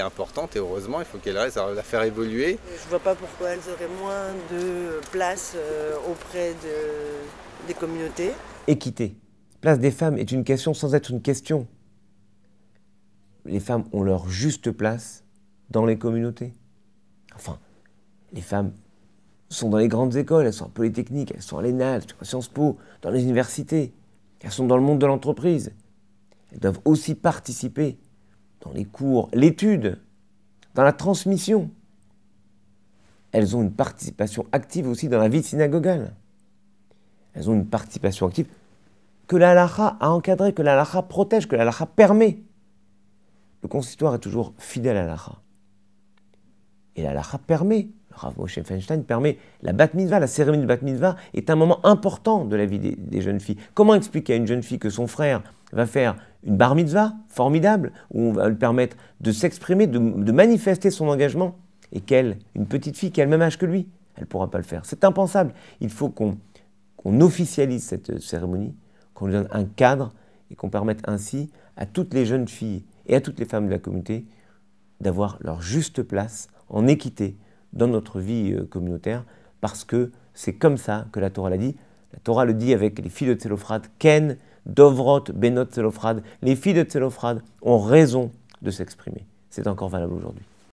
importante et heureusement, il faut qu'elle reste à la faire évoluer. Je ne vois pas pourquoi elles auraient moins de place euh, auprès de, des communautés. Équité. Place des femmes est une question sans être une question. Les femmes ont leur juste place dans les communautés. Enfin, les femmes sont dans les grandes écoles, elles sont en polytechnique, elles sont à l'ENAL, à Sciences Po, dans les universités, elles sont dans le monde de l'entreprise. Elles doivent aussi participer dans les cours, l'étude, dans la transmission. Elles ont une participation active aussi dans la vie synagogale. Elles ont une participation active que la a encadrée, que la protège, que la permet. Le consistoire est toujours fidèle à la et la permet, le Rav Moshe permet, la Bat Mitzvah, la cérémonie de Bat Mitzvah est un moment important de la vie des, jeunes filles. Comment expliquer à une jeune fille que son frère va faire une Bar Mitzvah formidable, où on va lui permettre de s'exprimer, de, manifester son engagement, et qu'elle, une petite fille qui a le même âge que lui, elle ne pourra pas le faire. C'est impensable. Il faut qu'on qu'on officialise cette cérémonie, qu'on lui donne un cadre et qu'on permette ainsi à toutes les jeunes filles et à toutes les femmes de la communauté d'avoir leur juste place en équité dans notre vie euh, communautaire, parce que c'est comme ça que la Torah l'a dit. La Torah le dit avec les filles de Tselophrade, Ken, Dovrot, Benot Tselophrade. Les filles de Tselophrade ont raison de s'exprimer. C'est encore valable aujourd'hui.